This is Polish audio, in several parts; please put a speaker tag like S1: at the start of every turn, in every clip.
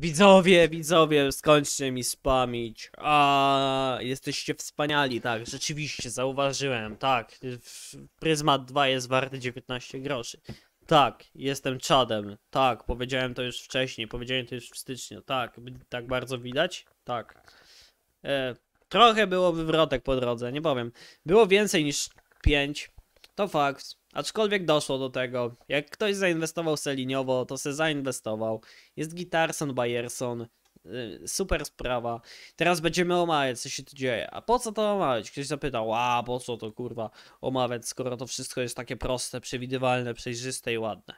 S1: Widzowie, widzowie, skończcie mi spamić. A jesteście wspaniali, tak, rzeczywiście, zauważyłem, tak. Pryzmat 2 jest warty 19 groszy. Tak, jestem czadem. Tak, powiedziałem to już wcześniej, powiedziałem to już w styczniu. Tak, tak bardzo widać? Tak. E, trochę było wywrotek po drodze, nie powiem. Było więcej niż 5. To fakt. Aczkolwiek doszło do tego. Jak ktoś zainwestował seliniowo, to se zainwestował. Jest Gitarson Bayerson. Y, super sprawa. Teraz będziemy omawiać, co się tu dzieje. A po co to omawiać? Ktoś zapytał, a po co to kurwa omawiać, skoro to wszystko jest takie proste, przewidywalne, przejrzyste i ładne.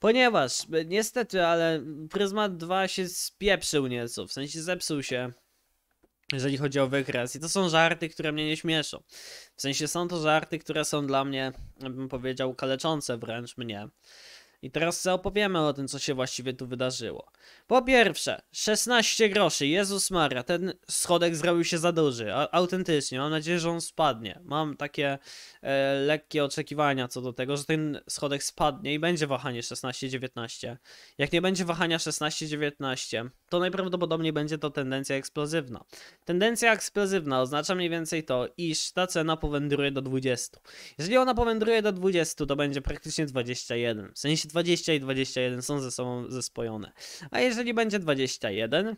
S1: Ponieważ, niestety, ale Pryzmat 2 się spieprzył nieco, w sensie zepsuł się jeżeli chodzi o wykres. I to są żarty, które mnie nie śmieszą. W sensie są to żarty, które są dla mnie, bym powiedział, kaleczące wręcz mnie. I teraz opowiemy o tym, co się właściwie tu wydarzyło. Po pierwsze, 16 groszy, Jezus Maria, ten schodek zrobił się za duży, a, autentycznie, mam nadzieję, że on spadnie. Mam takie e, lekkie oczekiwania co do tego, że ten schodek spadnie i będzie wahanie 16-19. Jak nie będzie wahania 16-19, to najprawdopodobniej będzie to tendencja eksplozywna. Tendencja eksplozywna oznacza mniej więcej to, iż ta cena powędruje do 20. Jeżeli ona powędruje do 20, to będzie praktycznie 21, w sensie 20 i 21 są ze sobą zespojone. A jeżeli będzie 21,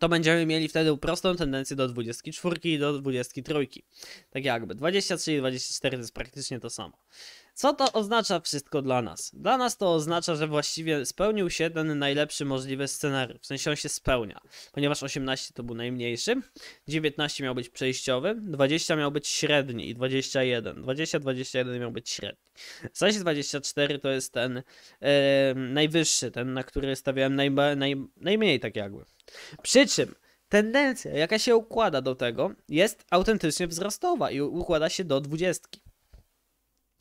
S1: to będziemy mieli wtedy prostą tendencję do 24 i do 23. Tak jakby 23 i 24 to jest praktycznie to samo. Co to oznacza wszystko dla nas? Dla nas to oznacza, że właściwie spełnił się ten najlepszy możliwy scenariusz. W sensie on się spełnia, ponieważ 18 to był najmniejszy, 19 miał być przejściowy, 20 miał być średni i 21. 20-21 miał być średni. W sensie 24 to jest ten yy, najwyższy, ten na który stawiałem naj, najmniej tak jakby. Przy czym tendencja, jaka się układa do tego, jest autentycznie wzrostowa i układa się do dwudziestki.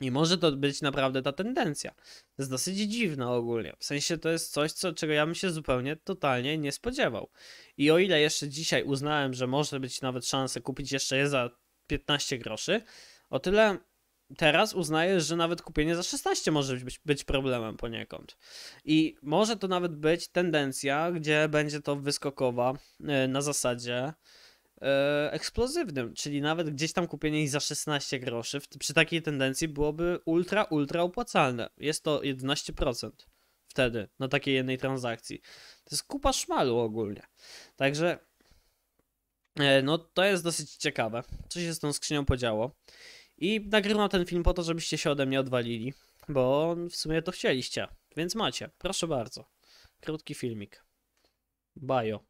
S1: I może to być naprawdę ta tendencja. To jest dosyć dziwne ogólnie. W sensie to jest coś, co, czego ja bym się zupełnie, totalnie nie spodziewał. I o ile jeszcze dzisiaj uznałem, że może być nawet szansa kupić jeszcze je za 15 groszy, o tyle teraz uznaję, że nawet kupienie za 16 może być, być problemem poniekąd. I może to nawet być tendencja, gdzie będzie to wyskokowa y, na zasadzie E, eksplozywnym, czyli nawet gdzieś tam kupienie ich za 16 groszy przy takiej tendencji byłoby ultra, ultra opłacalne. Jest to 11% wtedy na takiej jednej transakcji. To jest kupa szmalu ogólnie. Także e, no to jest dosyć ciekawe, co się z tą skrzynią podziało. I nagrywam ten film po to, żebyście się ode mnie odwalili, bo w sumie to chcieliście, więc macie. Proszę bardzo. Krótki filmik. Bajo.